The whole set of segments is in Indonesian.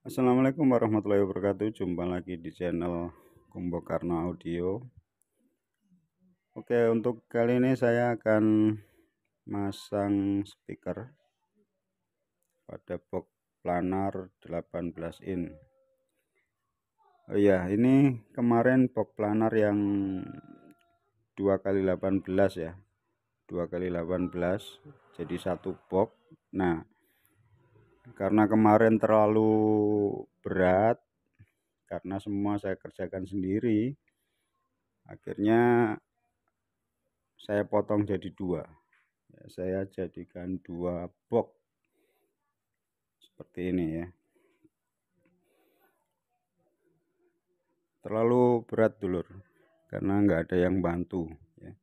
Assalamualaikum warahmatullahi wabarakatuh Jumpa lagi di channel Karno Audio Oke untuk kali ini saya akan Masang speaker Pada box planar 18 in Oh iya ini kemarin box planar yang 2 kali 18 ya 2 kali 18 jadi satu box Nah karena kemarin terlalu berat karena semua saya kerjakan sendiri akhirnya saya potong jadi dua ya, saya jadikan dua box seperti ini ya terlalu berat dulur karena nggak ada yang bantu ya.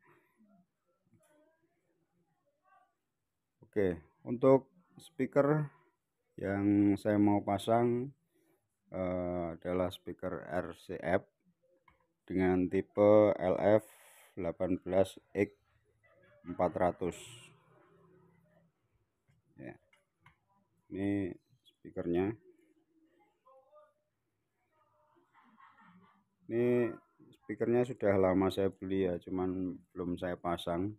oke untuk speaker yang saya mau pasang uh, adalah speaker RCF dengan tipe LF 18X 400 ya. ini speakernya ini speakernya sudah lama saya beli ya cuman belum saya pasang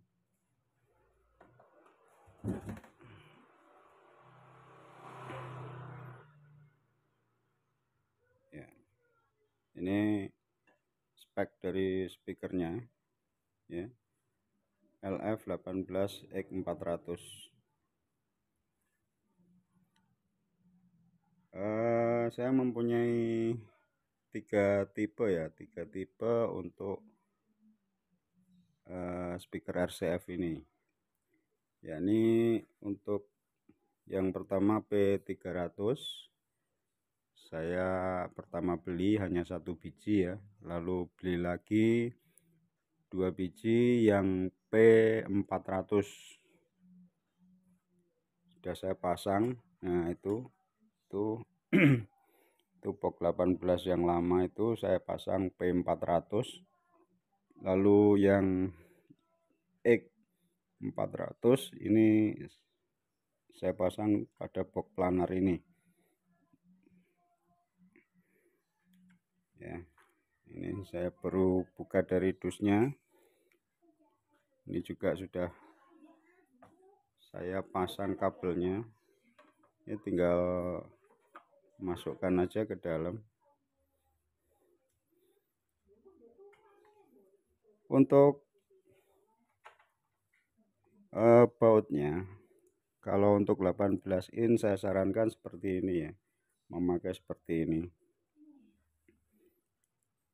ini spek dari speakernya ya LF18X400 uh, eh, saya mempunyai tiga tipe ya tiga tipe untuk uh, speaker RCF ini yakni untuk yang pertama P300 saya pertama beli hanya satu biji ya lalu beli lagi dua biji yang P400 sudah saya pasang nah itu itu itu box 18 yang lama itu saya pasang P400 lalu yang X400 ini saya pasang pada box planar ini ya ini saya perlu buka dari dusnya ini juga sudah saya pasang kabelnya ini tinggal masukkan aja ke dalam untuk uh, bautnya kalau untuk 18 in saya sarankan seperti ini ya memakai seperti ini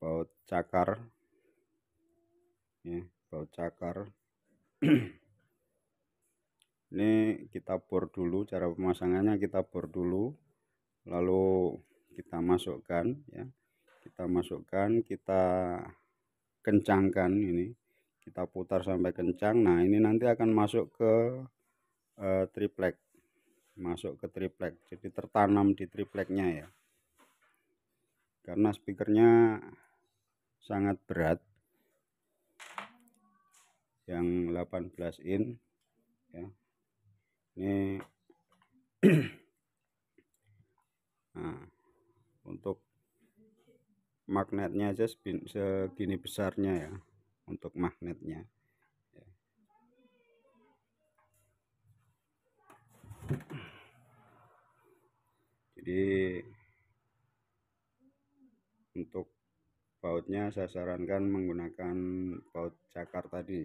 baut cakar ini baut cakar ini kita bor dulu cara pemasangannya kita bor dulu lalu kita masukkan ya kita masukkan kita kencangkan ini kita putar sampai kencang nah ini nanti akan masuk ke uh, triplek masuk ke triplek jadi tertanam di tripleknya ya karena speakernya sangat berat yang 18 in ya ini nah, untuk magnetnya aja segini besarnya ya untuk magnetnya jadi untuk pautnya saya sarankan menggunakan paut cakar tadi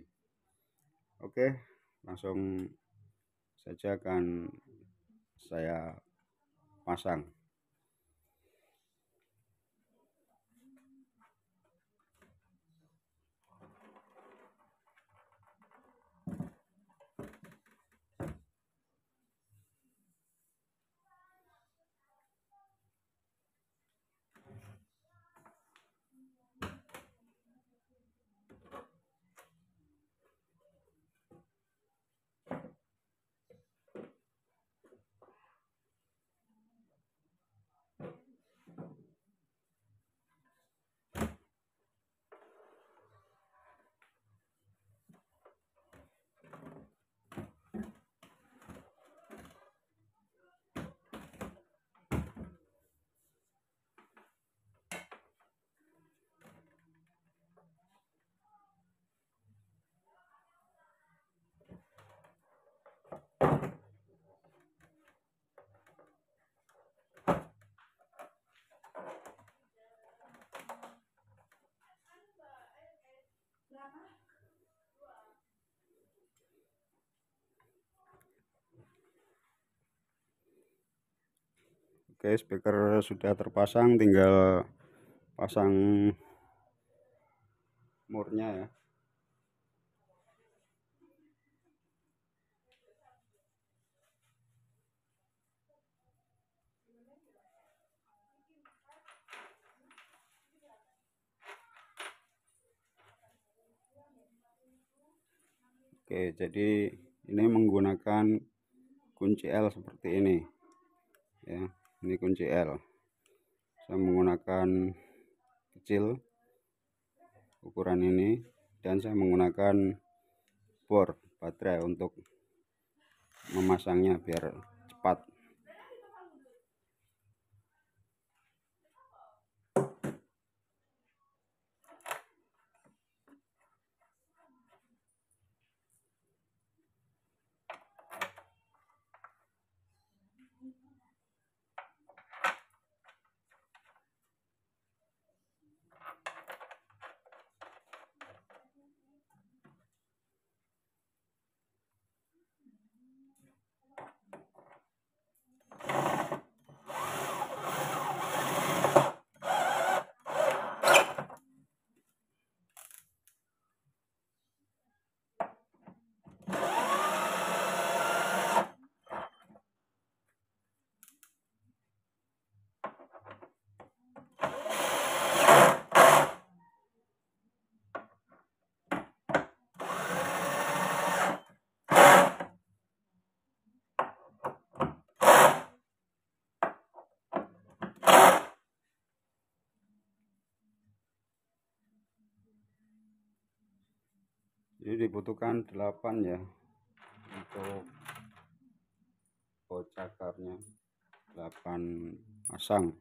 oke langsung saja akan saya pasang Oke speaker sudah terpasang tinggal pasang murnya ya Oke, jadi ini menggunakan kunci L seperti ini. Ya ini kunci L saya menggunakan kecil ukuran ini dan saya menggunakan bor baterai untuk memasangnya biar cepat jadi dibutuhkan 8 ya untuk bocakarnya 8 pasang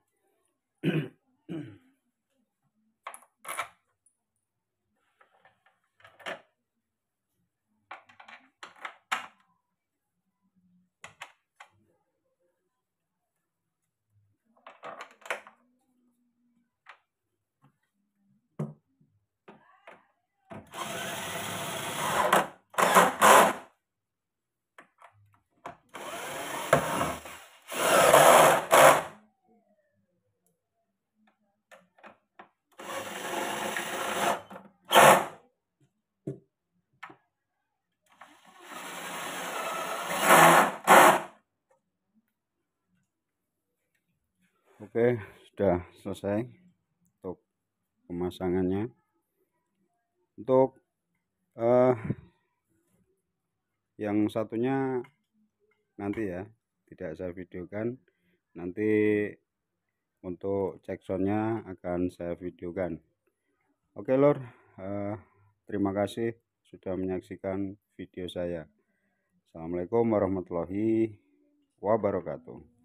Oke, sudah selesai untuk pemasangannya. Untuk uh, yang satunya nanti ya, tidak saya videokan. Nanti untuk cek soundnya akan saya videokan. Oke lor, uh, eh, terima kasih sudah menyaksikan video saya. Assalamualaikum warahmatullahi wabarakatuh.